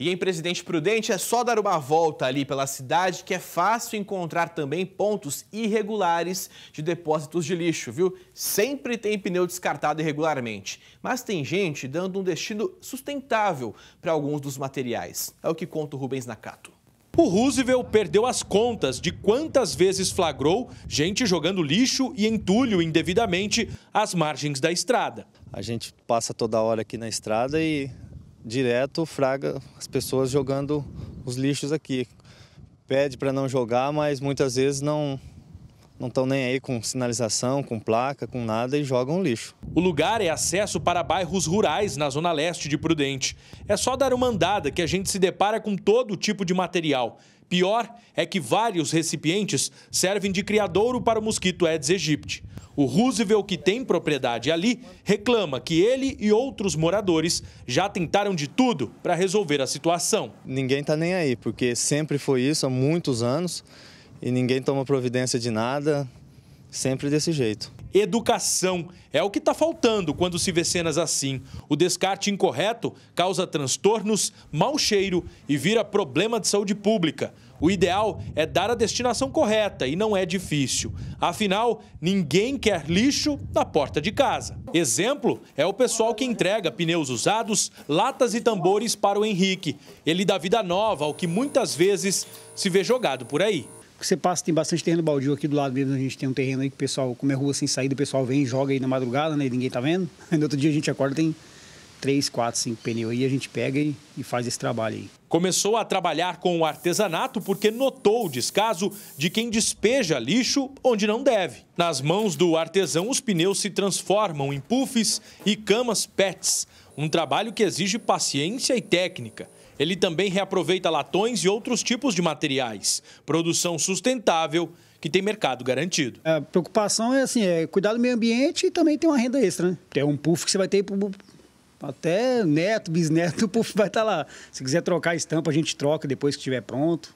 E em Presidente Prudente é só dar uma volta ali pela cidade que é fácil encontrar também pontos irregulares de depósitos de lixo, viu? Sempre tem pneu descartado irregularmente, mas tem gente dando um destino sustentável para alguns dos materiais. É o que conta o Rubens Nakato. O Roosevelt perdeu as contas de quantas vezes flagrou gente jogando lixo e entulho indevidamente às margens da estrada. A gente passa toda hora aqui na estrada e direto fraga as pessoas jogando os lixos aqui. Pede para não jogar, mas muitas vezes não não estão nem aí com sinalização, com placa, com nada e jogam lixo. O lugar é acesso para bairros rurais na zona leste de Prudente. É só dar uma andada que a gente se depara com todo tipo de material. Pior é que vários recipientes servem de criadouro para o mosquito Aedes aegypti. O Roosevelt, que tem propriedade ali, reclama que ele e outros moradores já tentaram de tudo para resolver a situação. Ninguém está nem aí, porque sempre foi isso há muitos anos e ninguém toma providência de nada sempre desse jeito. Educação é o que está faltando quando se vê cenas assim. O descarte incorreto causa transtornos, mau cheiro e vira problema de saúde pública. O ideal é dar a destinação correta e não é difícil. Afinal, ninguém quer lixo na porta de casa. Exemplo é o pessoal que entrega pneus usados, latas e tambores para o Henrique. Ele dá vida nova ao que muitas vezes se vê jogado por aí você passa, tem bastante terreno baldio aqui do lado mesmo, a gente tem um terreno aí que o pessoal, como é rua sem saída, o pessoal vem e joga aí na madrugada, né? E ninguém tá vendo. Aí no outro dia a gente acorda, tem três, quatro, cinco pneus aí, a gente pega e, e faz esse trabalho aí. Começou a trabalhar com o artesanato porque notou o descaso de quem despeja lixo onde não deve. Nas mãos do artesão, os pneus se transformam em puffs e camas pets, um trabalho que exige paciência e técnica. Ele também reaproveita latões e outros tipos de materiais. Produção sustentável que tem mercado garantido. A é, preocupação é assim, é cuidar do meio ambiente e também ter uma renda extra, né? É um puff que você vai ter até neto, bisneto, o puff vai estar tá lá. Se quiser trocar a estampa, a gente troca depois que estiver pronto.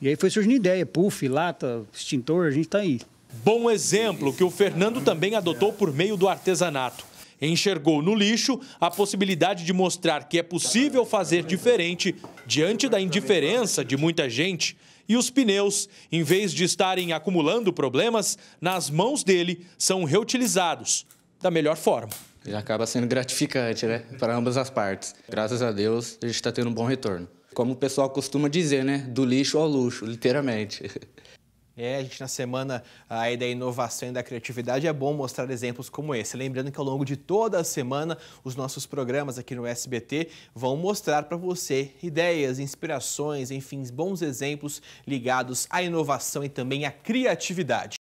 E aí foi surgindo ideia, puff, lata, extintor, a gente está aí. Bom exemplo que o Fernando também adotou por meio do artesanato enxergou no lixo a possibilidade de mostrar que é possível fazer diferente diante da indiferença de muita gente. E os pneus, em vez de estarem acumulando problemas, nas mãos dele são reutilizados da melhor forma. Já acaba sendo gratificante, né? Para ambas as partes. Graças a Deus, a gente está tendo um bom retorno. Como o pessoal costuma dizer, né? Do lixo ao luxo, literalmente. É, a gente na semana aí da inovação e da criatividade é bom mostrar exemplos como esse. Lembrando que ao longo de toda a semana os nossos programas aqui no SBT vão mostrar para você ideias, inspirações, enfim, bons exemplos ligados à inovação e também à criatividade.